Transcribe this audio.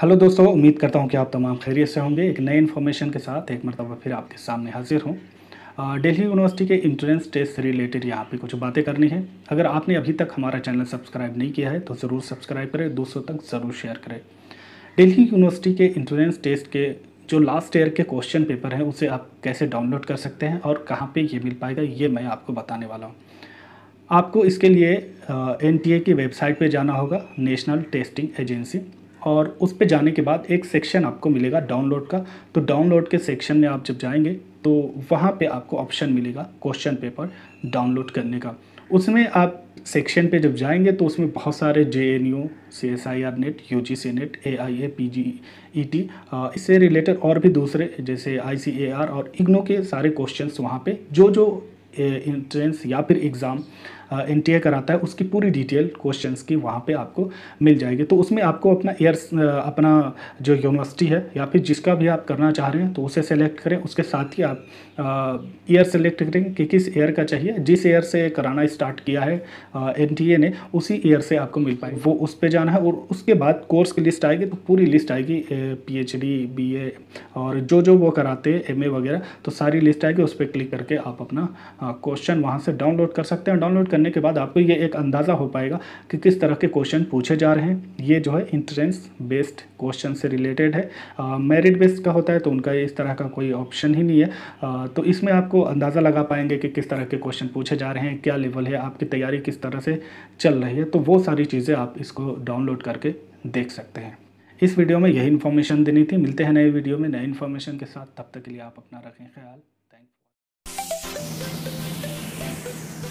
hello दोस्तों उम्मीद करता हूँ कि आप तमाम खैरियत से होंगे एक नए इन्फॉर्मेशन के साथ एक मरतबा फिर आपके सामने हाजिर हूँ दिल्ली यूनिवर्सिटी के इंट्रेंस टेस्ट से रिलेटेड यहाँ पे कुछ बातें करनी है अगर आपने अभी तक हमारा चैनल सब्सक्राइब नहीं किया है तो ज़रूर सब्सक्राइब करें दोस्तों तक ज़रूर शेयर करें डेली यूनिवर्सिटी के इंट्रेंस टेस्ट के जो लास्ट ईयर के क्वेश्चन पेपर हैं उसे आप कैसे डाउनलोड कर सकते हैं और कहाँ पर ये मिल पाएगा ये मैं आपको बताने वाला हूँ आपको इसके लिए एन की वेबसाइट पर जाना होगा नेशनल टेस्टिंग एजेंसी और उस पर जाने के बाद एक सेक्शन आपको मिलेगा डाउनलोड का तो डाउनलोड के सेक्शन में आप जब जाएंगे तो वहाँ पे आपको ऑप्शन मिलेगा क्वेश्चन पेपर डाउनलोड करने का उसमें आप सेक्शन पे जब जाएंगे तो उसमें बहुत सारे J N U C S I R net U G C net A I A P G E T इससे रिलेटेड और भी दूसरे जैसे आई सी ए आर और इग्नो के सारे क्वेश्चन वहाँ पर जो जो इंट्रेंस या फिर एग्ज़ाम एनटीए कराता है उसकी पूरी डिटेल क्वेश्चन की वहाँ पर आपको मिल जाएगी तो उसमें आपको अपना एयर अपना जो यूनिवर्सिटी है या फिर जिसका भी आप करना चाह रहे हैं तो उसे सेलेक्ट करें उसके साथ ही आप ईयर सेलेक्ट करें कि किस ईयर का चाहिए जिस ईयर से कराना स्टार्ट किया है एन ने उसी ईयर से आपको मिल पाए वो उस पर जाना है और उसके बाद कोर्स की लिस्ट आएगी तो पूरी लिस्ट आएगी P H D B A और जो जो वो कराते हैं एम वगैरह तो सारी लिस्ट आएगी उस पर क्लिक करके आप अपना क्वेश्चन वहाँ से डाउनलोड कर सकते हैं डाउनलोड करने करने के बाद आपको ये एक अंदाज़ा हो पाएगा कि किस तरह के क्वेश्चन पूछे जा रहे हैं ये जो है इंट्रेंस बेस्ड क्वेश्चन से रिलेटेड है मेरिट बेस्ड का होता है तो उनका इस तरह का कोई ऑप्शन ही नहीं है आ, तो इसमें आपको अंदाज़ा लगा पाएंगे कि किस तरह के क्वेश्चन पूछे जा रहे हैं क्या लेवल है आपकी तैयारी किस तरह से चल रही है तो वो सारी चीज़ें आप इसको डाउनलोड करके देख सकते हैं इस वीडियो में यही इन्फॉर्मेशन देनी थी मिलते हैं नए वीडियो में नए इन्फॉर्मेशन के साथ तब तक के लिए आप अपना रखें ख्याल थैंक यू